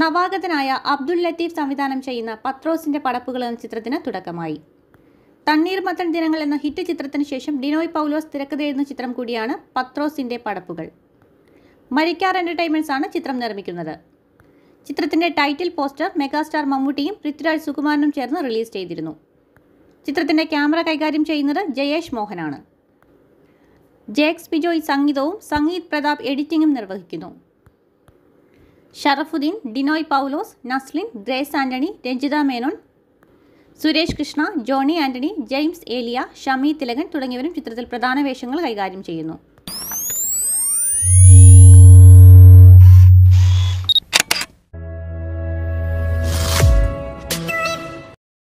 നവാഗതനായ അബ്ദുൽ ലത്തീഫ് സംവിധാനം ചെയ്യുന്ന പത്രോസിന്റെ പടപ്പുകൾ എന്ന ചിത്രത്തിന് തുടക്കമായി തണ്ണീർമത്തൻ ദിനങ്ങൾ എന്ന ഹിറ്റ് ചിത്രത്തിന് ശേഷം ഡിനോയ് പൗലോസ് തിരക്കഥയുന്ന ചിത്രം കൂടിയാണ് പത്രോസിന്റെ പടപ്പുകൾ മരിക്കാർ എന്റർടൈൻമെന്റ്സ് ആണ് ചിത്രം നിർമ്മിക്കുന്നത് ചിത്രത്തിന്റെ ടൈറ്റിൽ പോസ്റ്റർ മെഗാസ്റ്റാർ മമ്മൂട്ടിയും പൃഥ്വിരാജ് സുകുമാരനും ചേർന്ന് റിലീസ് ചെയ്തിരുന്നു ചിത്രത്തിന്റെ ക്യാമറ കൈകാര്യം ചെയ്യുന്നത് ജയേഷ് മോഹനാണ് ജേക്സ് ബിജോയ് സംഗീതവും സംഗീത് പ്രതാപ് എഡിറ്റിംഗും നിർവഹിക്കുന്നു Sharafudheen Dinoy Paulose Naslen Grace Antony Ranjitha Menon Suresh Krishna Johny Antony James Eliya Shammi Thilakan തുടങ്ങിയവരും ചിത്രത്തിൽ പ്രധാന വേഷങ്ങൾ കൈകാര്യം ചെയ്യുന്നു